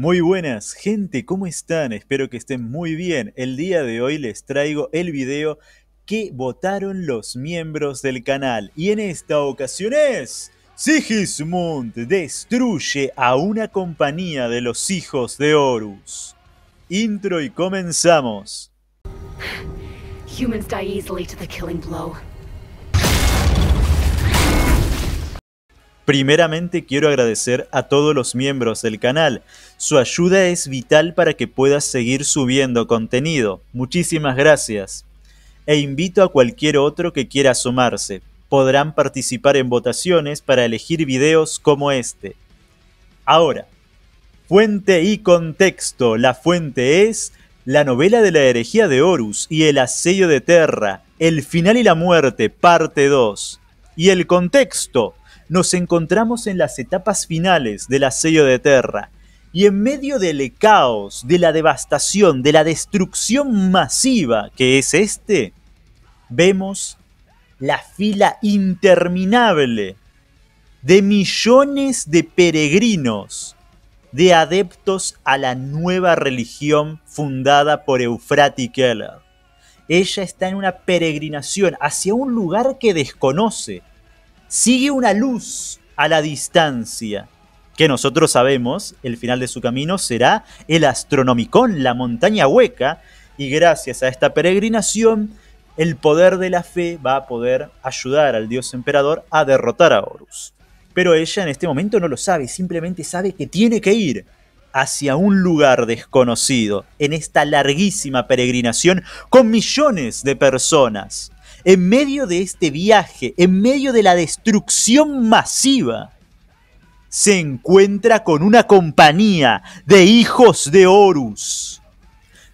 Muy buenas, gente, ¿cómo están? Espero que estén muy bien. El día de hoy les traigo el video que votaron los miembros del canal. Y en esta ocasión es... Sigismund destruye a una compañía de los hijos de Horus. Intro y comenzamos. killing blow. Primeramente quiero agradecer a todos los miembros del canal. Su ayuda es vital para que puedas seguir subiendo contenido. Muchísimas gracias. E invito a cualquier otro que quiera asomarse. Podrán participar en votaciones para elegir videos como este. Ahora, fuente y contexto. La fuente es la novela de la herejía de Horus y el asedio de Terra, el final y la muerte, parte 2. Y el contexto nos encontramos en las etapas finales del asedio de Terra. Y en medio del caos, de la devastación, de la destrucción masiva que es este, vemos la fila interminable de millones de peregrinos, de adeptos a la nueva religión fundada por Eufrati Keller. Ella está en una peregrinación hacia un lugar que desconoce, sigue una luz a la distancia, que nosotros sabemos el final de su camino será el Astronomicón, la montaña hueca, y gracias a esta peregrinación, el poder de la fe va a poder ayudar al dios emperador a derrotar a Horus. Pero ella en este momento no lo sabe, simplemente sabe que tiene que ir hacia un lugar desconocido en esta larguísima peregrinación con millones de personas en medio de este viaje, en medio de la destrucción masiva, se encuentra con una compañía de hijos de Horus.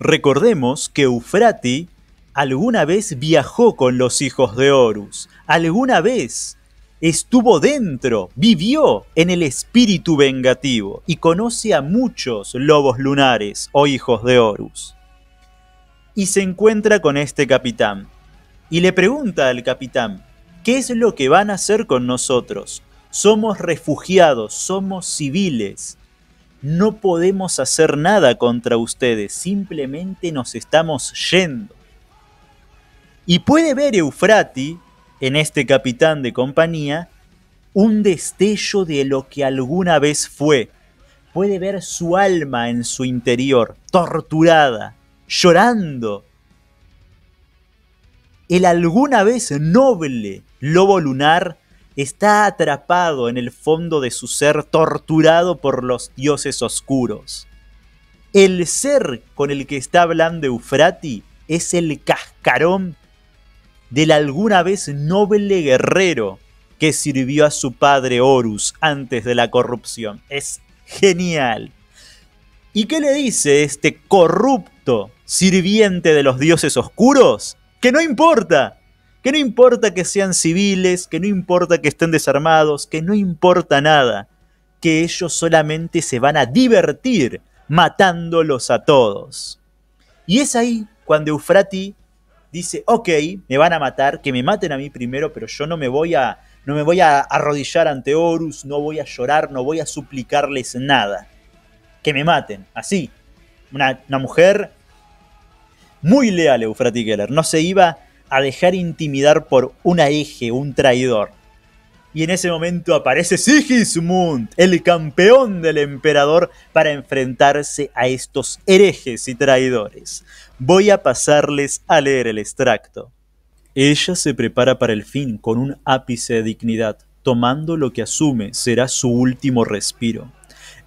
Recordemos que Eufrati alguna vez viajó con los hijos de Horus, alguna vez estuvo dentro, vivió en el espíritu vengativo y conoce a muchos lobos lunares o hijos de Horus. Y se encuentra con este capitán, y le pregunta al capitán, ¿qué es lo que van a hacer con nosotros? Somos refugiados, somos civiles. No podemos hacer nada contra ustedes, simplemente nos estamos yendo. Y puede ver Eufrati, en este capitán de compañía, un destello de lo que alguna vez fue. Puede ver su alma en su interior, torturada, llorando el alguna vez noble lobo lunar está atrapado en el fondo de su ser torturado por los dioses oscuros. El ser con el que está hablando Eufrati es el cascarón del alguna vez noble guerrero que sirvió a su padre Horus antes de la corrupción. Es genial. ¿Y qué le dice este corrupto sirviente de los dioses oscuros? que no importa, que no importa que sean civiles, que no importa que estén desarmados, que no importa nada, que ellos solamente se van a divertir matándolos a todos. Y es ahí cuando Eufrati dice, ok, me van a matar, que me maten a mí primero, pero yo no me voy a, no me voy a arrodillar ante Horus, no voy a llorar, no voy a suplicarles nada. Que me maten, así. Una, una mujer muy leal Eufrati no se iba a dejar intimidar por una eje, un traidor. Y en ese momento aparece Sigismund, el campeón del emperador, para enfrentarse a estos herejes y traidores. Voy a pasarles a leer el extracto. Ella se prepara para el fin con un ápice de dignidad, tomando lo que asume será su último respiro.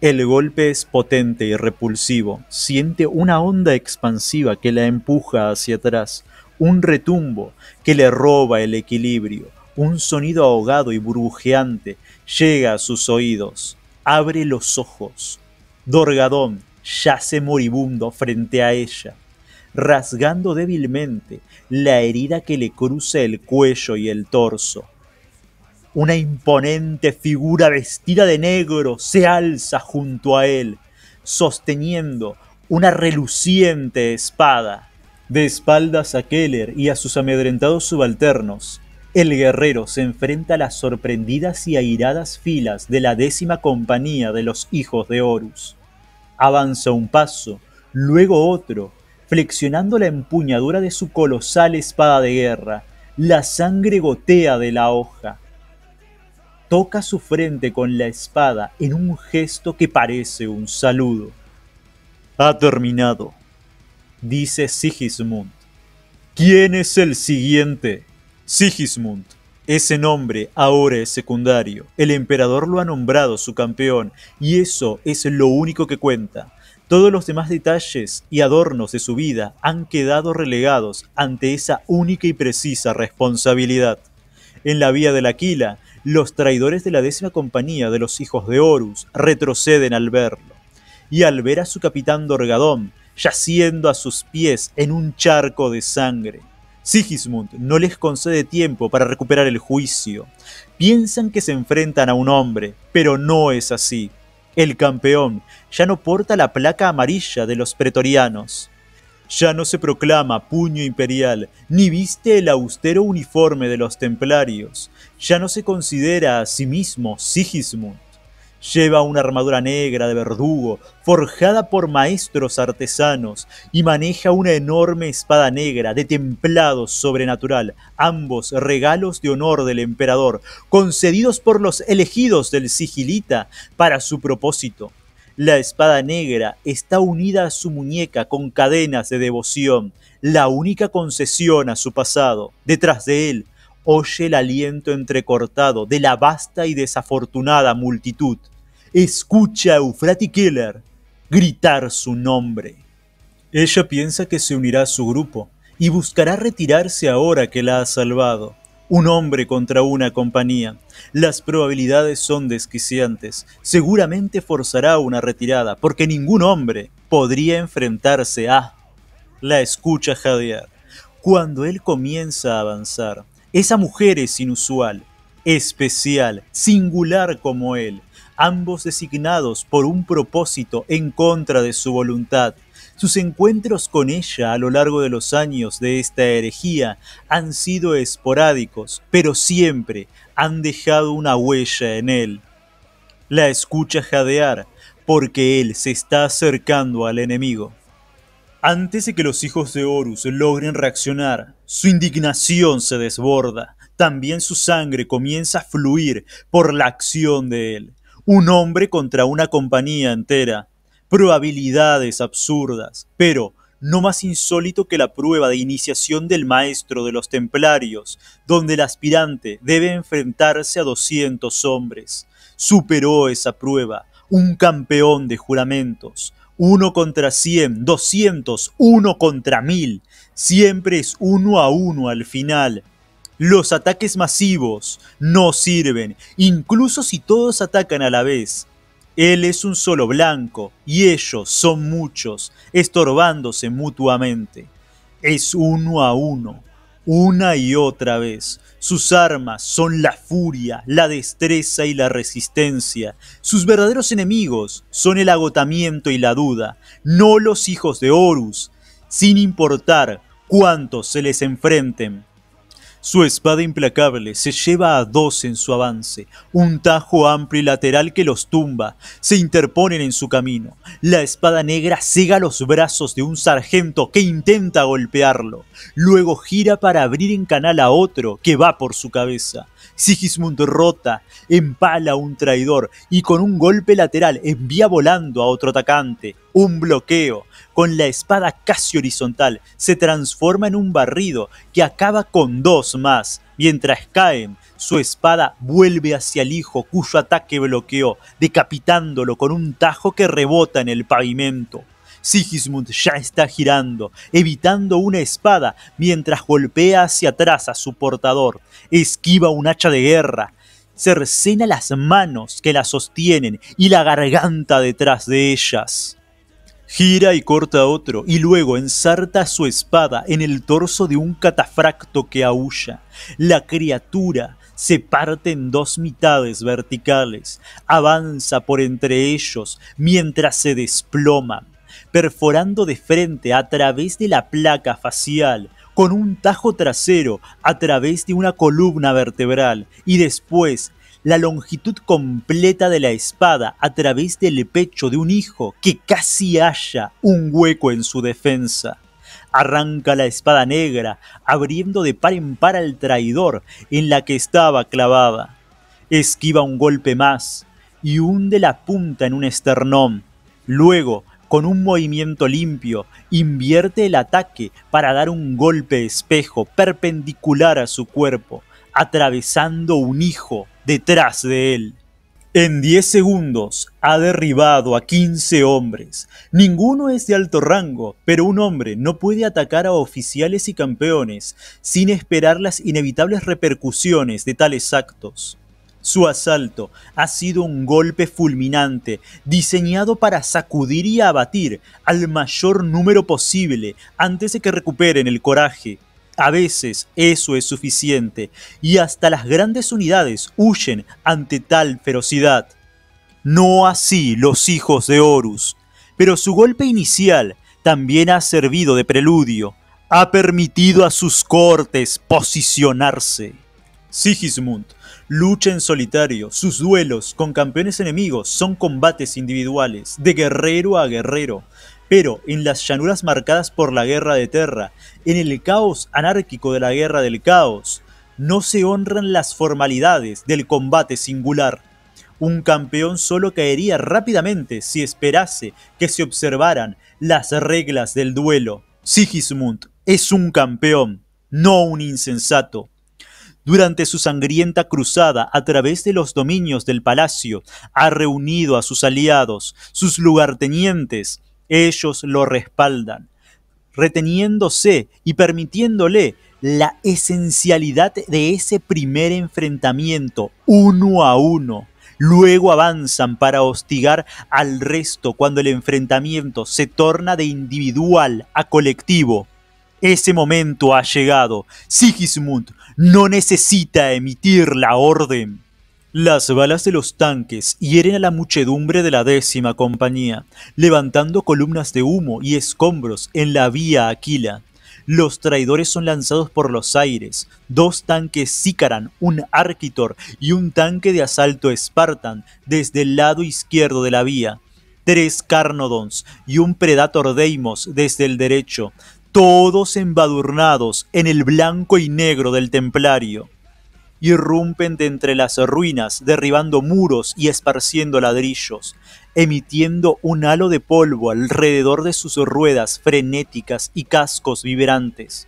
El golpe es potente y repulsivo, siente una onda expansiva que la empuja hacia atrás, un retumbo que le roba el equilibrio, un sonido ahogado y burbujeante llega a sus oídos, abre los ojos. Dorgadón yace moribundo frente a ella, rasgando débilmente la herida que le cruza el cuello y el torso una imponente figura vestida de negro se alza junto a él, sosteniendo una reluciente espada. De espaldas a Keller y a sus amedrentados subalternos, el guerrero se enfrenta a las sorprendidas y airadas filas de la décima compañía de los hijos de Horus. Avanza un paso, luego otro, flexionando la empuñadura de su colosal espada de guerra. La sangre gotea de la hoja, toca su frente con la espada en un gesto que parece un saludo. Ha terminado, dice Sigismund. ¿Quién es el siguiente? Sigismund. Ese nombre ahora es secundario. El emperador lo ha nombrado su campeón y eso es lo único que cuenta. Todos los demás detalles y adornos de su vida han quedado relegados ante esa única y precisa responsabilidad. En la vía del Aquila, los traidores de la décima compañía de los hijos de Horus retroceden al verlo, y al ver a su capitán Dorgadón yaciendo a sus pies en un charco de sangre. Sigismund no les concede tiempo para recuperar el juicio. Piensan que se enfrentan a un hombre, pero no es así. El campeón ya no porta la placa amarilla de los pretorianos. Ya no se proclama puño imperial, ni viste el austero uniforme de los templarios, ya no se considera a sí mismo Sigismund. Lleva una armadura negra de verdugo, forjada por maestros artesanos, y maneja una enorme espada negra de templado sobrenatural, ambos regalos de honor del emperador, concedidos por los elegidos del sigilita para su propósito. La espada negra está unida a su muñeca con cadenas de devoción, la única concesión a su pasado. Detrás de él, oye el aliento entrecortado de la vasta y desafortunada multitud. Escucha a Eufrati Keller gritar su nombre. Ella piensa que se unirá a su grupo y buscará retirarse ahora que la ha salvado. Un hombre contra una compañía. Las probabilidades son desquiciantes. Seguramente forzará una retirada, porque ningún hombre podría enfrentarse a... La escucha jadear. Cuando él comienza a avanzar, esa mujer es inusual, especial, singular como él, ambos designados por un propósito en contra de su voluntad. Sus encuentros con ella a lo largo de los años de esta herejía han sido esporádicos, pero siempre han dejado una huella en él. La escucha jadear, porque él se está acercando al enemigo. Antes de que los hijos de Horus logren reaccionar, su indignación se desborda. También su sangre comienza a fluir por la acción de él. Un hombre contra una compañía entera. Probabilidades absurdas, pero no más insólito que la prueba de iniciación del maestro de los templarios, donde el aspirante debe enfrentarse a 200 hombres. Superó esa prueba, un campeón de juramentos, 1 contra 100, 200, 1 contra 1000. Siempre es uno a uno al final. Los ataques masivos no sirven, incluso si todos atacan a la vez. Él es un solo blanco y ellos son muchos, estorbándose mutuamente. Es uno a uno, una y otra vez. Sus armas son la furia, la destreza y la resistencia. Sus verdaderos enemigos son el agotamiento y la duda, no los hijos de Horus, sin importar cuántos se les enfrenten. Su espada implacable se lleva a dos en su avance, un tajo amplio y lateral que los tumba, se interponen en su camino. La espada negra cega los brazos de un sargento que intenta golpearlo, luego gira para abrir en canal a otro que va por su cabeza. Sigismund rota, empala a un traidor y con un golpe lateral envía volando a otro atacante. Un bloqueo con la espada casi horizontal se transforma en un barrido que acaba con dos más. Mientras caen, su espada vuelve hacia el hijo cuyo ataque bloqueó, decapitándolo con un tajo que rebota en el pavimento. Sigismund ya está girando, evitando una espada mientras golpea hacia atrás a su portador, esquiva un hacha de guerra, cercena las manos que la sostienen y la garganta detrás de ellas. Gira y corta otro, y luego ensarta su espada en el torso de un catafracto que aúlla. La criatura se parte en dos mitades verticales, avanza por entre ellos mientras se desploma, perforando de frente a través de la placa facial, con un tajo trasero a través de una columna vertebral, y después la longitud completa de la espada a través del pecho de un hijo que casi haya un hueco en su defensa. Arranca la espada negra, abriendo de par en par al traidor en la que estaba clavada. Esquiva un golpe más y hunde la punta en un esternón. Luego, con un movimiento limpio, invierte el ataque para dar un golpe espejo perpendicular a su cuerpo, atravesando un hijo detrás de él. En 10 segundos ha derribado a 15 hombres. Ninguno es de alto rango, pero un hombre no puede atacar a oficiales y campeones sin esperar las inevitables repercusiones de tales actos. Su asalto ha sido un golpe fulminante, diseñado para sacudir y abatir al mayor número posible antes de que recuperen el coraje a veces eso es suficiente y hasta las grandes unidades huyen ante tal ferocidad. No así los hijos de Horus, pero su golpe inicial también ha servido de preludio, ha permitido a sus cortes posicionarse. Sigismund lucha en solitario, sus duelos con campeones enemigos son combates individuales, de guerrero a guerrero, pero en las llanuras marcadas por la guerra de Terra, en el caos anárquico de la guerra del caos, no se honran las formalidades del combate singular. Un campeón solo caería rápidamente si esperase que se observaran las reglas del duelo. Sigismund es un campeón, no un insensato. Durante su sangrienta cruzada a través de los dominios del palacio, ha reunido a sus aliados, sus lugartenientes, ellos lo respaldan, reteniéndose y permitiéndole la esencialidad de ese primer enfrentamiento uno a uno. Luego avanzan para hostigar al resto cuando el enfrentamiento se torna de individual a colectivo. Ese momento ha llegado. Sigismund no necesita emitir la orden. Las balas de los tanques hieren a la muchedumbre de la décima compañía, levantando columnas de humo y escombros en la vía Aquila. Los traidores son lanzados por los aires. Dos tanques Sicaran, un Arquitor y un tanque de asalto Spartan desde el lado izquierdo de la vía. Tres Carnodons y un Predator Deimos desde el derecho. Todos embadurnados en el blanco y negro del Templario irrumpen de entre las ruinas, derribando muros y esparciendo ladrillos, emitiendo un halo de polvo alrededor de sus ruedas frenéticas y cascos vibrantes.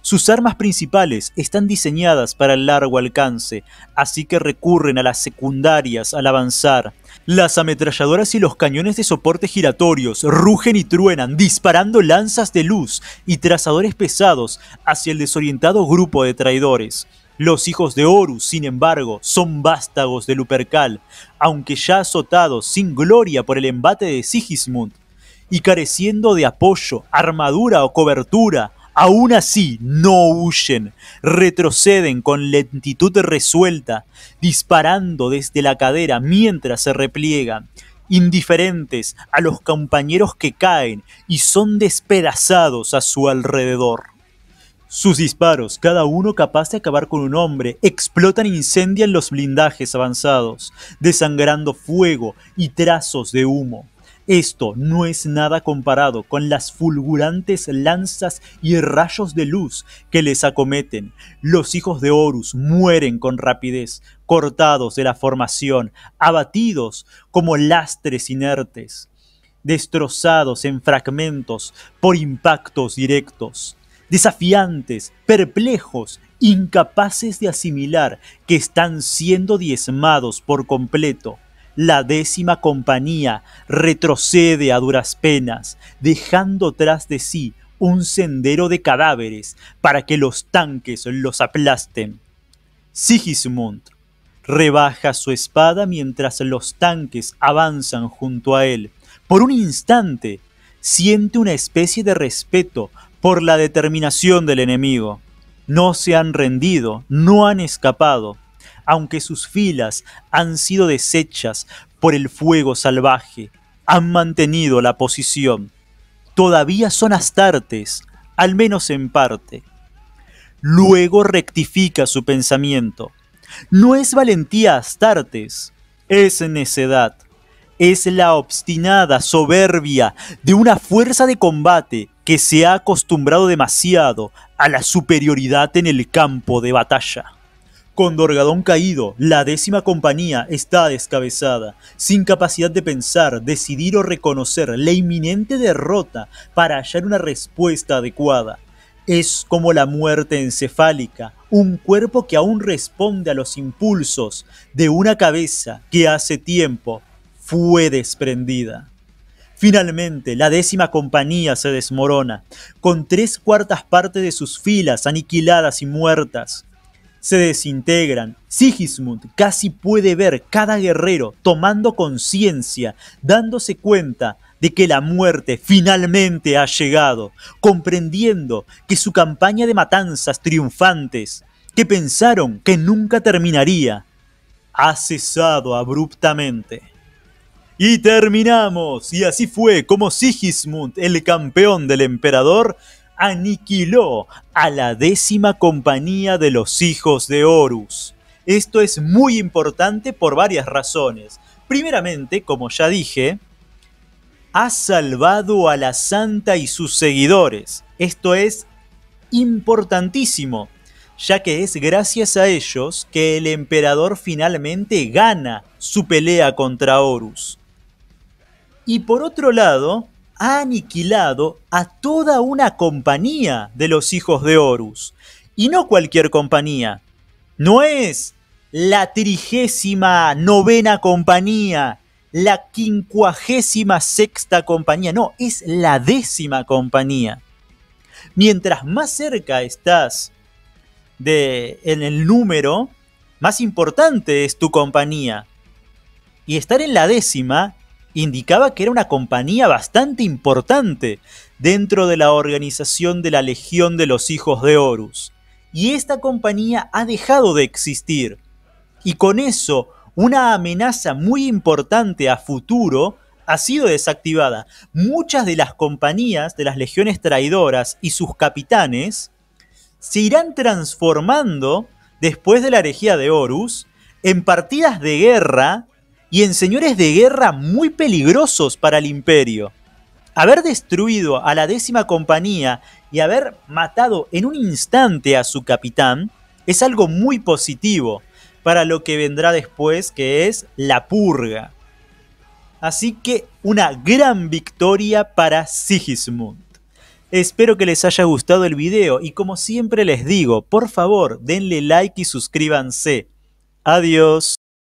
Sus armas principales están diseñadas para largo alcance, así que recurren a las secundarias al avanzar. Las ametralladoras y los cañones de soporte giratorios rugen y truenan, disparando lanzas de luz y trazadores pesados hacia el desorientado grupo de traidores. Los hijos de Horus, sin embargo, son vástagos de Lupercal, aunque ya azotados sin gloria por el embate de Sigismund, y careciendo de apoyo, armadura o cobertura, aún así no huyen, retroceden con lentitud resuelta, disparando desde la cadera mientras se repliegan, indiferentes a los compañeros que caen y son despedazados a su alrededor. Sus disparos, cada uno capaz de acabar con un hombre, explotan e incendian los blindajes avanzados, desangrando fuego y trazos de humo. Esto no es nada comparado con las fulgurantes lanzas y rayos de luz que les acometen. Los hijos de Horus mueren con rapidez, cortados de la formación, abatidos como lastres inertes, destrozados en fragmentos por impactos directos desafiantes, perplejos, incapaces de asimilar que están siendo diezmados por completo. La décima compañía retrocede a duras penas, dejando tras de sí un sendero de cadáveres para que los tanques los aplasten. Sigismund rebaja su espada mientras los tanques avanzan junto a él. Por un instante, siente una especie de respeto por la determinación del enemigo. No se han rendido, no han escapado, aunque sus filas han sido deshechas por el fuego salvaje, han mantenido la posición. Todavía son astartes, al menos en parte. Luego rectifica su pensamiento. No es valentía astartes, es necedad es la obstinada soberbia de una fuerza de combate que se ha acostumbrado demasiado a la superioridad en el campo de batalla. Con Dorgadón caído, la décima compañía está descabezada, sin capacidad de pensar, decidir o reconocer la inminente derrota para hallar una respuesta adecuada. Es como la muerte encefálica, un cuerpo que aún responde a los impulsos de una cabeza que hace tiempo fue desprendida. Finalmente, la décima compañía se desmorona, con tres cuartas partes de sus filas aniquiladas y muertas. Se desintegran. Sigismund casi puede ver cada guerrero tomando conciencia, dándose cuenta de que la muerte finalmente ha llegado, comprendiendo que su campaña de matanzas triunfantes, que pensaron que nunca terminaría, ha cesado abruptamente. Y terminamos. Y así fue como Sigismund, el campeón del emperador, aniquiló a la décima compañía de los hijos de Horus. Esto es muy importante por varias razones. Primeramente, como ya dije, ha salvado a la santa y sus seguidores. Esto es importantísimo, ya que es gracias a ellos que el emperador finalmente gana su pelea contra Horus y por otro lado ha aniquilado a toda una compañía de los hijos de Horus. Y no cualquier compañía. No es la trigésima novena compañía, la quincuagésima sexta compañía, no, es la décima compañía. Mientras más cerca estás de, en el número, más importante es tu compañía. Y estar en la décima indicaba que era una compañía bastante importante dentro de la organización de la Legión de los Hijos de Horus. Y esta compañía ha dejado de existir. Y con eso, una amenaza muy importante a futuro ha sido desactivada. Muchas de las compañías de las legiones traidoras y sus capitanes se irán transformando después de la herejía de Horus en partidas de guerra y en señores de guerra muy peligrosos para el imperio. Haber destruido a la décima compañía y haber matado en un instante a su capitán es algo muy positivo para lo que vendrá después, que es la purga. Así que una gran victoria para Sigismund. Espero que les haya gustado el video y como siempre les digo, por favor denle like y suscríbanse. Adiós.